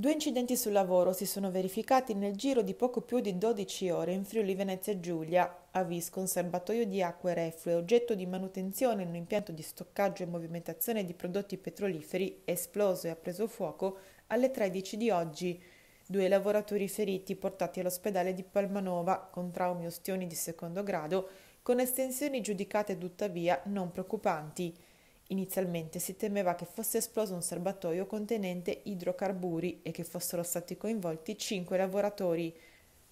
Due incidenti sul lavoro si sono verificati nel giro di poco più di 12 ore in Friuli Venezia Giulia, a Visco, un serbatoio di acque reflue oggetto di manutenzione in un impianto di stoccaggio e movimentazione di prodotti petroliferi è esploso e ha preso fuoco alle 13 di oggi. Due lavoratori feriti portati all'ospedale di Palmanova con traumi ostioni di secondo grado, con estensioni giudicate tuttavia non preoccupanti. Inizialmente si temeva che fosse esploso un serbatoio contenente idrocarburi e che fossero stati coinvolti cinque lavoratori.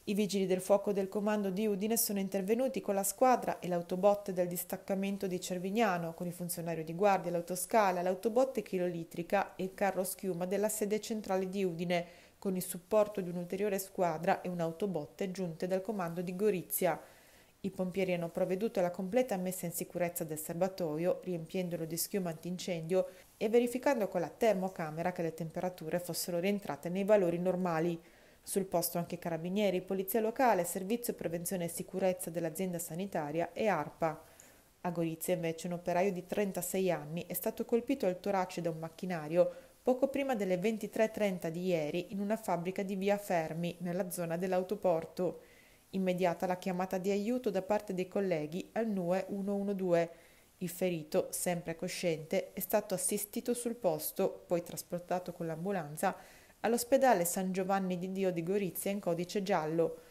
I vigili del fuoco del comando di Udine sono intervenuti con la squadra e l'autobotte del distaccamento di Cervignano, con i funzionari di guardia, l'autoscala, l'autobotte chilolitrica e il carro schiuma della sede centrale di Udine, con il supporto di un'ulteriore squadra e un'autobotte giunte dal comando di Gorizia. I pompieri hanno provveduto alla completa messa in sicurezza del serbatoio, riempiendolo di schiuma antincendio e verificando con la termocamera che le temperature fossero rientrate nei valori normali. Sul posto anche carabinieri, polizia locale, servizio prevenzione e sicurezza dell'azienda sanitaria e ARPA. A Gorizia invece un operaio di 36 anni è stato colpito al torace da un macchinario poco prima delle 23.30 di ieri in una fabbrica di via Fermi, nella zona dell'autoporto immediata la chiamata di aiuto da parte dei colleghi al NUE 112. Il ferito, sempre cosciente, è stato assistito sul posto, poi trasportato con l'ambulanza all'ospedale San Giovanni di Dio di Gorizia in codice giallo,